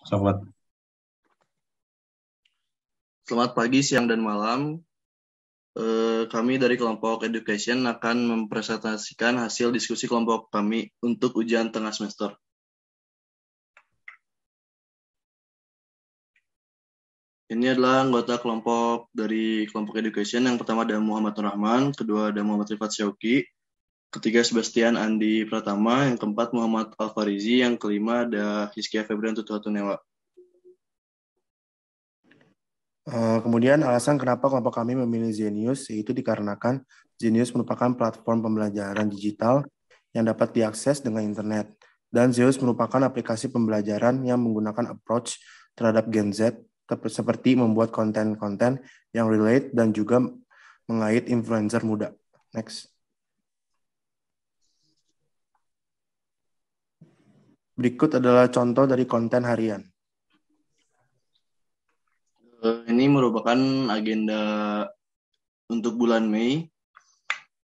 Selamat. Selamat pagi, siang, dan malam. Eh, kami dari kelompok Education akan mempresentasikan hasil diskusi kelompok kami untuk ujian tengah semester. Ini adalah anggota kelompok dari kelompok Education. Yang pertama ada Muhammad Rahman, kedua ada Muhammad Rifat Syauki, ketiga Sebastian Andi Pratama, yang keempat Muhammad Alfarizi, yang kelima ada Hiskia Febrian Tutuhatunewa. Uh, eh, kemudian alasan kenapa kelompok kami memilih Zenius yaitu dikarenakan Zenius merupakan platform pembelajaran digital yang dapat diakses dengan internet dan Zeus merupakan aplikasi pembelajaran yang menggunakan approach terhadap Gen Z seperti membuat konten-konten yang relate dan juga mengait influencer muda. Next. Berikut adalah contoh dari konten harian. Eh, ini merupakan agenda untuk bulan Mei.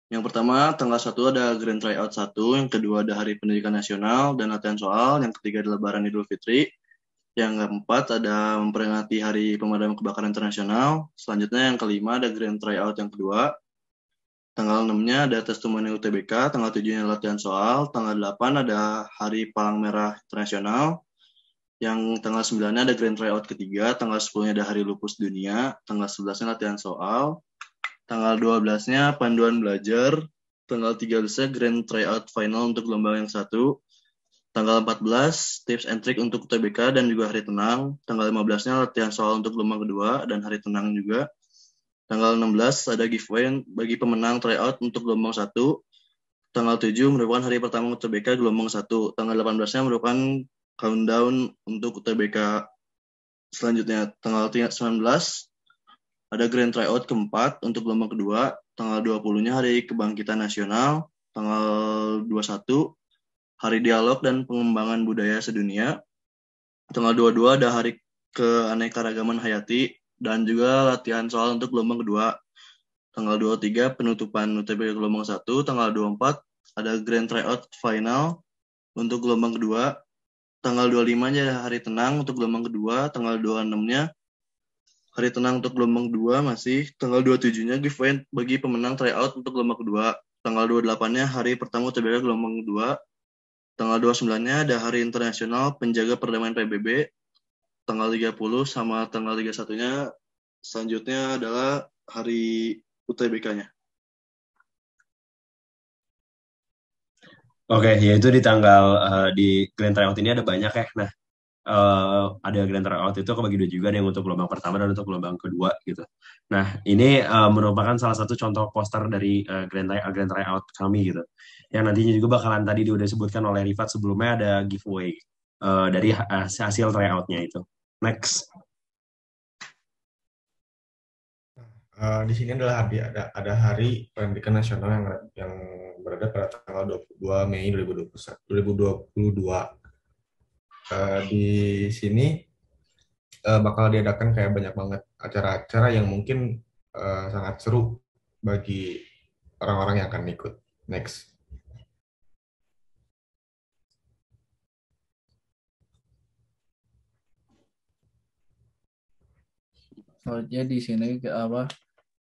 Yang pertama, tanggal 1 ada Grand Tryout 1, yang kedua ada Hari Pendidikan Nasional dan latihan soal, yang ketiga ada Lebaran Idul Fitri, yang keempat ada memperingati Hari Pemadam Kebakaran Internasional, selanjutnya yang kelima ada Grand Tryout yang kedua, Tanggal 6-nya ada tes UTBK, tanggal 7-nya latihan soal, tanggal 8 ada Hari Palang Merah Internasional, yang tanggal 9-nya ada Grand Tryout ketiga, tanggal 10-nya ada Hari Lupus Dunia, tanggal 11-nya latihan soal, tanggal 12-nya panduan belajar, tanggal 13-nya Grand Tryout Final untuk lomba yang satu, tanggal 14 tips and trick untuk UTBK dan juga hari tenang, tanggal 15-nya latihan soal untuk lomba kedua dan hari tenang juga, Tanggal 16 ada giveaway bagi pemenang tryout untuk gelombang 1. Tanggal 7 merupakan hari pertama UTBK gelombang 1. Tanggal 18-nya merupakan countdown untuk UTBK selanjutnya. Tanggal 19 ada grand tryout keempat untuk gelombang kedua. Tanggal 20-nya hari kebangkitan nasional. Tanggal 21 hari dialog dan pengembangan budaya sedunia. Tanggal 22 ada hari keanekaragaman hayati dan juga latihan soal untuk gelombang kedua. Tanggal 23 penutupan UTB gelombang 1, tanggal 24 ada grand tryout final untuk gelombang kedua. Tanggal 25-nya hari tenang untuk gelombang kedua, tanggal 26-nya hari tenang untuk gelombang kedua masih, tanggal 27-nya giveaway bagi pemenang tryout untuk gelombang kedua. Tanggal 28-nya hari pertama UTB gelombang kedua, tanggal 29-nya ada hari internasional penjaga perdamaian PBB, tanggal 30 sama tanggal 31-nya selanjutnya adalah hari UTBK-nya. Oke, okay, yaitu di tanggal uh, di Grand Tryout ini ada banyak ya. Nah, uh, ada Grand Tryout itu kebagi dua juga, ada yang untuk gelombang pertama dan untuk gelombang kedua gitu. Nah, ini uh, merupakan salah satu contoh poster dari uh, Grand, Tryout, Grand Tryout kami gitu. Yang nantinya juga bakalan tadi udah disebutkan oleh Rifat sebelumnya ada giveaway uh, dari hasil tryoutnya itu. Next. Uh, di sini adalah hari, ada, ada hari pendidikan nasional yang yang berada pada tanggal 22 Mei 2021, 2022. Uh, di sini uh, bakal diadakan kayak banyak banget acara-acara yang mungkin uh, sangat seru bagi orang-orang yang akan ikut. Next. soalnya di sini apa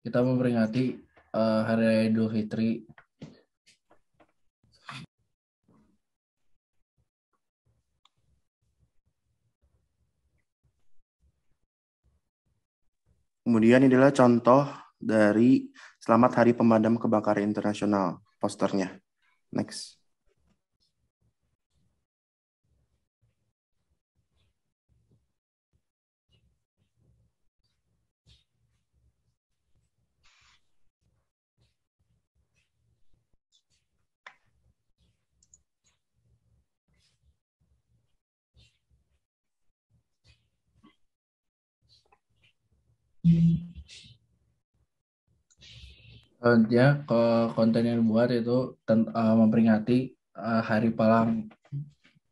kita memperingati uh, hari Idul Fitri. Kemudian ini adalah contoh dari Selamat Hari Pemadam Kebakaran Internasional posternya. Next. Uh, ke konten yang dibuat itu uh, memperingati uh, Hari Palang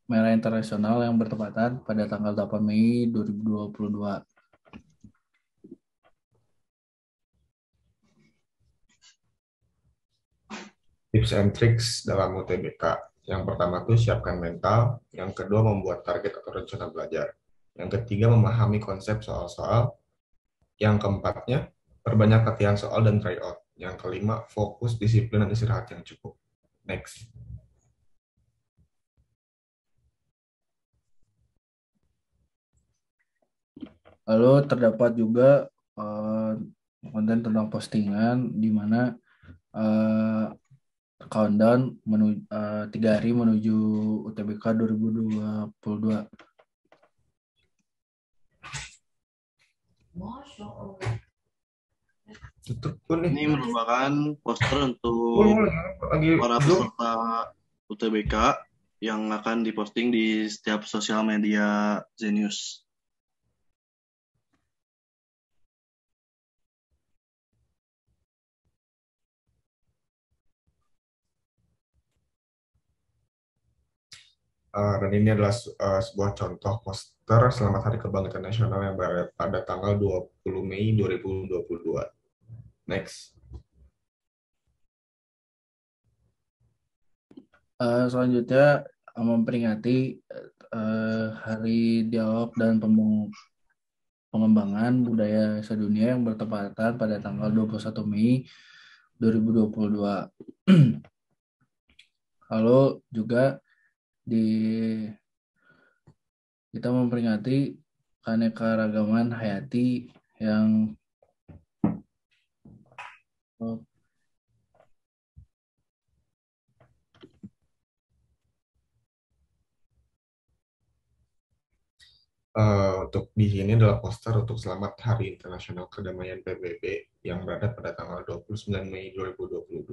Merah Internasional yang bertepatan pada tanggal 8 Mei 2022. Tips and tricks dalam UTBK. Yang pertama tuh siapkan mental, yang kedua membuat target atau rencana belajar, yang ketiga memahami konsep soal-soal, yang keempatnya, perbanyak latihan soal dan tryout. Yang kelima, fokus, disiplin, dan istirahat yang cukup. Next. Lalu terdapat juga uh, konten tentang postingan di mana uh, countdown menuju eh, tiga hari menuju UTBK 2022. Tutup Ini merupakan poster untuk oh, iya, iya. para peserta UTBK yang akan diposting di setiap sosial media Zenius. Eh, dan ini adalah uh, sebuah contoh poster Selamat Hari Kebangkitan Nasional yang berada pada tanggal 20 Mei 2022. Next. Uh, selanjutnya memperingati uh, Hari Dialog dan pengembangan budaya sedunia yang bertepatan pada tanggal 21 Mei 2022. Lalu juga di kita memperingati keanekaragaman hayati yang Uh, untuk di sini adalah poster untuk Selamat Hari Internasional Kedamaian PBB yang berada pada tanggal 29 Mei 2022.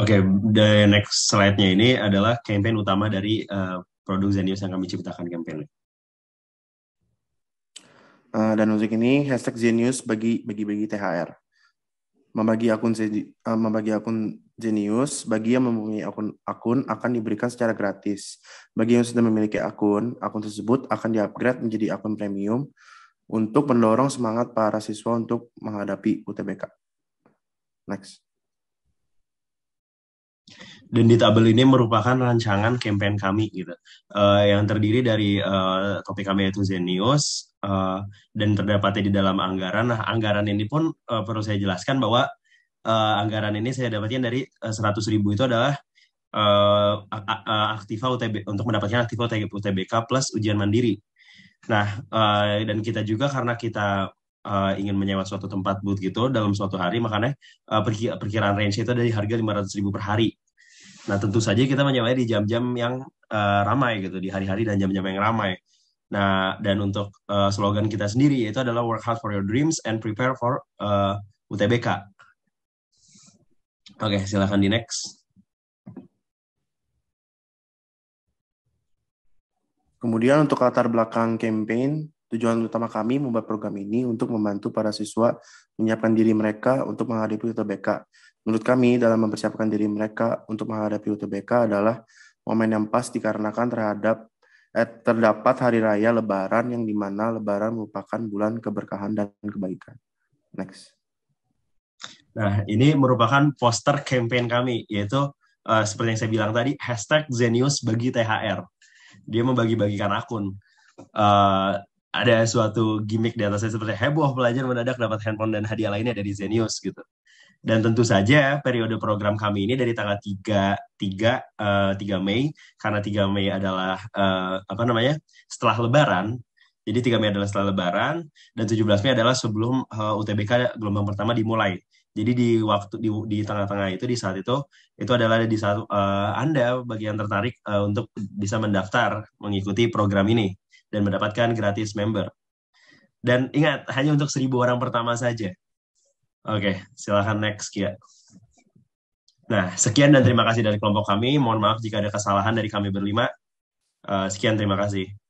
Oke, okay, the next slide-nya ini adalah campaign utama dari uh, produk Zenius yang kami ciptakan campaign. Uh, eh, dan untuk ini hashtag Zenius bagi bagi bagi THR. Membagi akun uh, membagi akun Zenius bagi yang mempunyai akun akun akan diberikan secara gratis. Bagi yang sudah memiliki akun, akun tersebut akan diupgrade menjadi akun premium untuk mendorong semangat para siswa untuk menghadapi UTBK. Next dan di tabel ini merupakan rancangan campaign kami gitu uh, yang terdiri dari uh, topik kami yaitu Zenius uh, dan terdapatnya di dalam anggaran nah anggaran ini pun uh, perlu saya jelaskan bahwa uh, anggaran ini saya dapatkan dari uh, 100 ribu itu adalah uh, aktiva UTB untuk mendapatkan aktiva UTBK plus ujian mandiri nah uh, dan kita juga karena kita uh, ingin menyewa suatu tempat booth gitu dalam suatu hari makanya uh, perkiraan range itu dari harga 500 ribu per hari Nah tentu saja kita menyewanya di jam-jam yang uh, ramai gitu, di hari-hari dan jam-jam yang ramai. Nah dan untuk uh, slogan kita sendiri yaitu adalah work hard for your dreams and prepare for uh, eh, UTBK. Oke okay, silahkan di next. Kemudian untuk latar belakang campaign, Tujuan utama kami membuat program ini untuk membantu para siswa menyiapkan diri mereka untuk menghadapi UTBK. Menurut kami, dalam mempersiapkan diri mereka untuk menghadapi UTBK adalah momen yang pas dikarenakan terhadap eh, terdapat hari raya Lebaran yang dimana Lebaran merupakan bulan keberkahan dan kebaikan. Next. Nah, ini merupakan poster campaign kami, yaitu uh, seperti yang saya bilang tadi, hashtag Zenius bagi THR. Dia membagi-bagikan akun. Uh, ada suatu gimmick di atasnya seperti heboh pelajar mendadak dapat handphone dan hadiah lainnya dari Zenius gitu. Dan tentu saja periode program kami ini dari tanggal 3 3 uh, 3 Mei karena 3 Mei adalah uh, apa namanya? setelah lebaran. Jadi 3 Mei adalah setelah lebaran dan 17 Mei adalah sebelum uh, eh, UTBK gelombang pertama dimulai. Jadi di waktu di di tengah-tengah itu di saat itu itu adalah di saat uh, Anda bagian tertarik uh, untuk bisa mendaftar mengikuti program ini dan mendapatkan gratis member. Dan ingat, hanya untuk seribu orang pertama saja. Oke, silahkan next, Kia. Nah, sekian dan terima kasih dari kelompok kami. Mohon maaf jika ada kesalahan dari kami berlima. Uh, sekian, terima kasih.